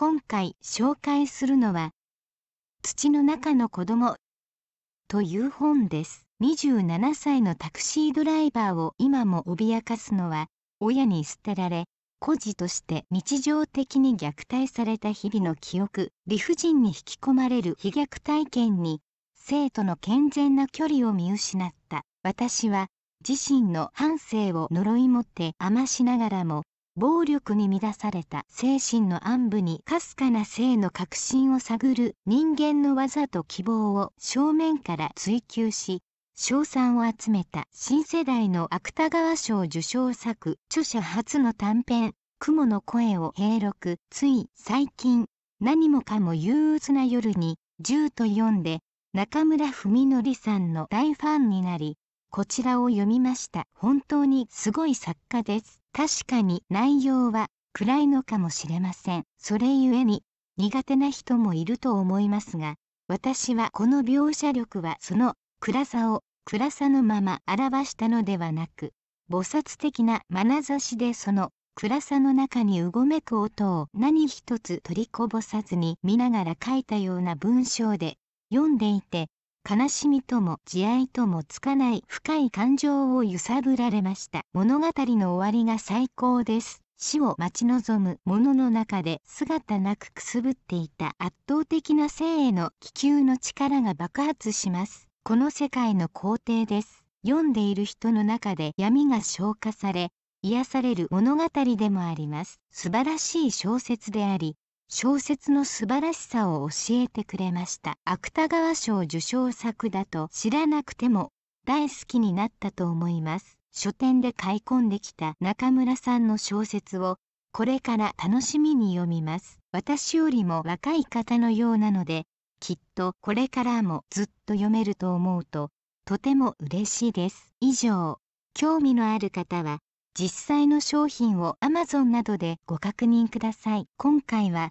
今回紹介するのは「土の中の子供という本です。27歳のタクシードライバーを今も脅かすのは親に捨てられ孤児として日常的に虐待された日々の記憶理不尽に引き込まれる被虐体験に生徒の健全な距離を見失った私は自身の半生を呪い持って余しながらも暴力に乱された精神の暗部にかすかな性の核心を探る人間の技と希望を正面から追求し賞賛を集めた新世代の芥川賞受賞作著者初の短編「雲の声」を平録つい最近何もかも憂鬱な夜に銃と読んで中村文則さんの大ファンになりこちらを読みました本当にすごい作家です確かに内容は暗いのかもしれません。それゆえに苦手な人もいると思いますが、私はこの描写力はその暗さを暗さのまま表したのではなく、菩薩的な眼差しでその暗さの中にうごめく音を何一つ取りこぼさずに見ながら書いたような文章で、読んでいて悲しみとも慈愛ともつかない深い感情を揺さぶられました物語の終わりが最高です死を待ち望む者の中で姿なくくすぶっていた圧倒的な性への気球の力が爆発しますこの世界の皇帝です読んでいる人の中で闇が消化され癒される物語でもあります素晴らしい小説であり小説の素晴らしさを教えてくれました芥川賞受賞作だと知らなくても大好きになったと思います書店で買い込んできた中村さんの小説をこれから楽しみに読みます私よりも若い方のようなのできっとこれからもずっと読めると思うととても嬉しいです以上興味のある方は実際の商品を Amazon などでご確認ください今回は